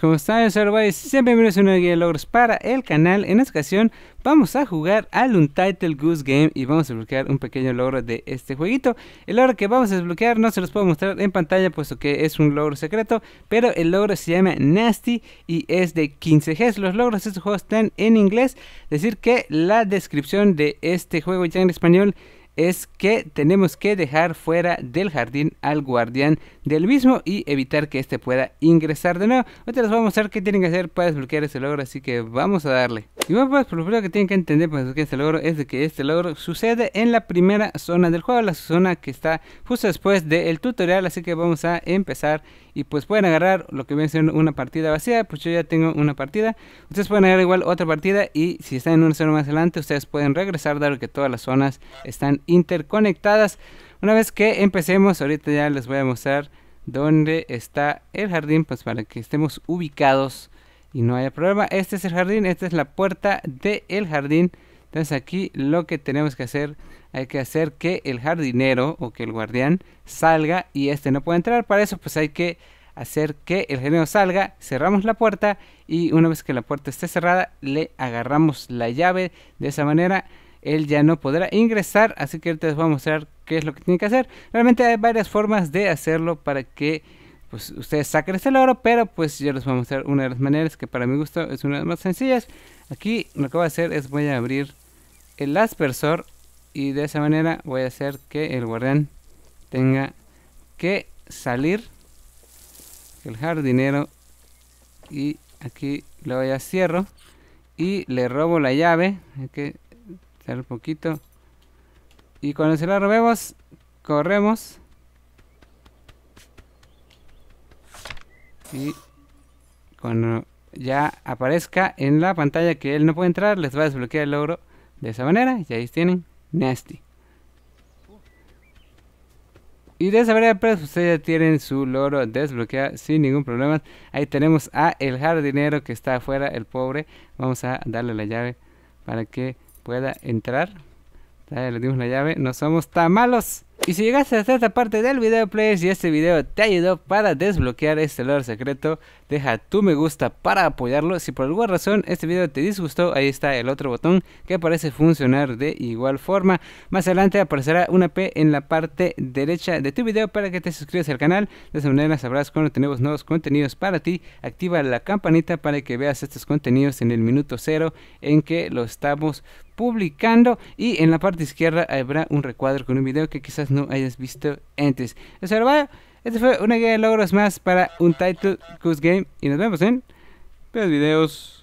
cómo están, soy bienvenidos a una guía de logros para el canal. En esta ocasión vamos a jugar al Untitled Goose Game y vamos a desbloquear un pequeño logro de este jueguito. El logro que vamos a desbloquear no se los puedo mostrar en pantalla puesto que es un logro secreto, pero el logro se llama Nasty y es de 15 g Los logros de este juego están en inglés, decir que la descripción de este juego ya en español es que tenemos que dejar fuera del jardín al guardián del mismo y evitar que este pueda ingresar de nuevo. Ahorita les voy a mostrar qué tienen que hacer para desbloquear ese logro, así que vamos a darle. Y bueno, pues lo primero que tienen que entender pues, este logro es de que este logro sucede en la primera zona del juego, la zona que está justo después del tutorial, así que vamos a empezar y pues pueden agarrar lo que viene ser una partida vacía, pues yo ya tengo una partida, ustedes pueden agarrar igual otra partida y si están en una zona más adelante ustedes pueden regresar dado que todas las zonas están interconectadas. Una vez que empecemos, ahorita ya les voy a mostrar dónde está el jardín, pues para que estemos ubicados y no haya problema. Este es el jardín, esta es la puerta del jardín. Entonces aquí lo que tenemos que hacer, hay que hacer que el jardinero o que el guardián salga y este no puede entrar. Para eso pues hay que hacer que el jardinero salga, cerramos la puerta y una vez que la puerta esté cerrada le agarramos la llave. De esa manera él ya no podrá ingresar, así que ahorita les voy a mostrar qué es lo que tiene que hacer. Realmente hay varias formas de hacerlo para que pues ustedes saquen este logro, pero pues yo les voy a mostrar una de las maneras que para mi gusto es una de las más sencillas. Aquí lo que voy a hacer es voy a abrir el aspersor y de esa manera voy a hacer que el guardián tenga que salir, el jardinero y aquí lo voy a cierro y le robo la llave, hay que un poquito y cuando se la robemos corremos Y cuando ya aparezca en la pantalla que él no puede entrar, les va a desbloquear el logro de esa manera. Y ahí tienen Nasty. Y de esa manera, pues, ustedes ya tienen su logro desbloqueado sin ningún problema. Ahí tenemos a el jardinero que está afuera, el pobre. Vamos a darle la llave para que pueda entrar. le dimos la llave. No somos tan malos. Y si llegaste hasta esta parte del video, players, y este video te ayudó para desbloquear este lore secreto, deja tu me gusta para apoyarlo. Si por alguna razón este video te disgustó, ahí está el otro botón que parece funcionar de igual forma. Más adelante aparecerá una P en la parte derecha de tu video para que te suscribas al canal. De esa manera sabrás cuando tenemos nuevos contenidos para ti. Activa la campanita para que veas estos contenidos en el minuto cero en que lo estamos publicando. Y en la parte izquierda habrá un recuadro con un video que quizás no hayas visto antes. Eso era, bueno, este fue una guía de logros más para un title Goose Game. Y nos vemos en los videos.